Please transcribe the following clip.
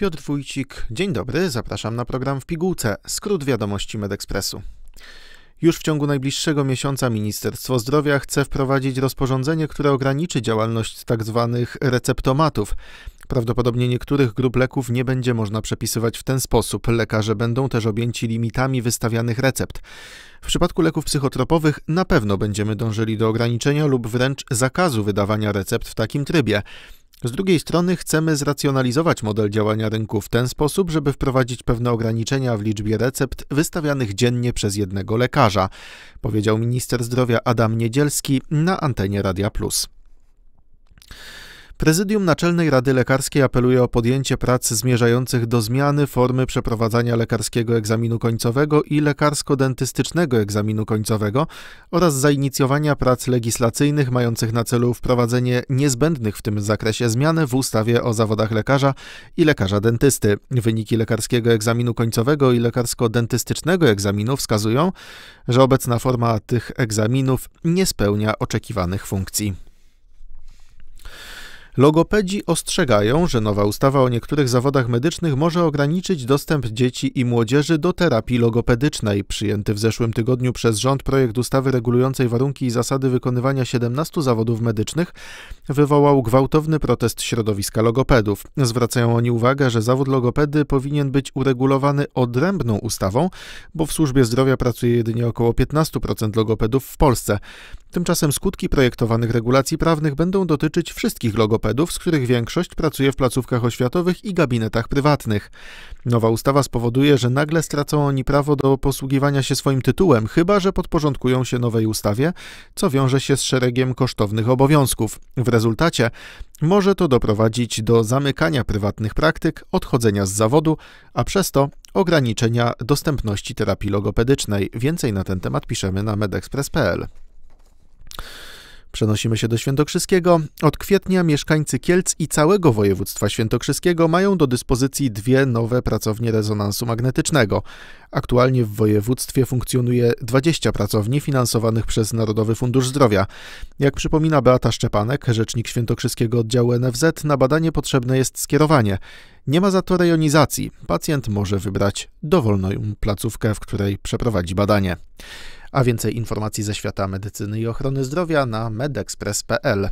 Piotr Wójcik, dzień dobry, zapraszam na program w pigułce, skrót wiadomości MedExpressu. Już w ciągu najbliższego miesiąca Ministerstwo Zdrowia chce wprowadzić rozporządzenie, które ograniczy działalność tzw. Tak receptomatów. Prawdopodobnie niektórych grup leków nie będzie można przepisywać w ten sposób. Lekarze będą też objęci limitami wystawianych recept. W przypadku leków psychotropowych na pewno będziemy dążyli do ograniczenia lub wręcz zakazu wydawania recept w takim trybie. Z drugiej strony chcemy zracjonalizować model działania rynku w ten sposób, żeby wprowadzić pewne ograniczenia w liczbie recept wystawianych dziennie przez jednego lekarza, powiedział minister zdrowia Adam Niedzielski na antenie Radia Plus. Prezydium Naczelnej Rady Lekarskiej apeluje o podjęcie prac zmierzających do zmiany formy przeprowadzania lekarskiego egzaminu końcowego i lekarsko-dentystycznego egzaminu końcowego oraz zainicjowania prac legislacyjnych mających na celu wprowadzenie niezbędnych w tym zakresie zmian w ustawie o zawodach lekarza i lekarza dentysty. Wyniki lekarskiego egzaminu końcowego i lekarsko-dentystycznego egzaminu wskazują, że obecna forma tych egzaminów nie spełnia oczekiwanych funkcji. Logopedzi ostrzegają, że nowa ustawa o niektórych zawodach medycznych może ograniczyć dostęp dzieci i młodzieży do terapii logopedycznej. Przyjęty w zeszłym tygodniu przez rząd projekt ustawy regulującej warunki i zasady wykonywania 17 zawodów medycznych wywołał gwałtowny protest środowiska logopedów. Zwracają oni uwagę, że zawód logopedy powinien być uregulowany odrębną ustawą, bo w służbie zdrowia pracuje jedynie około 15% logopedów w Polsce. Tymczasem skutki projektowanych regulacji prawnych będą dotyczyć wszystkich logopedów logopedów, z których większość pracuje w placówkach oświatowych i gabinetach prywatnych. Nowa ustawa spowoduje, że nagle stracą oni prawo do posługiwania się swoim tytułem, chyba że podporządkują się nowej ustawie, co wiąże się z szeregiem kosztownych obowiązków. W rezultacie może to doprowadzić do zamykania prywatnych praktyk, odchodzenia z zawodu, a przez to ograniczenia dostępności terapii logopedycznej. Więcej na ten temat piszemy na medexpress.pl. Przenosimy się do Świętokrzyskiego. Od kwietnia mieszkańcy Kielc i całego województwa świętokrzyskiego mają do dyspozycji dwie nowe pracownie rezonansu magnetycznego. Aktualnie w województwie funkcjonuje 20 pracowni finansowanych przez Narodowy Fundusz Zdrowia. Jak przypomina Beata Szczepanek, rzecznik świętokrzyskiego oddziału NFZ, na badanie potrzebne jest skierowanie. Nie ma za to rejonizacji. Pacjent może wybrać dowolną placówkę, w której przeprowadzi badanie. A więcej informacji ze świata medycyny i ochrony zdrowia na medexpress.pl.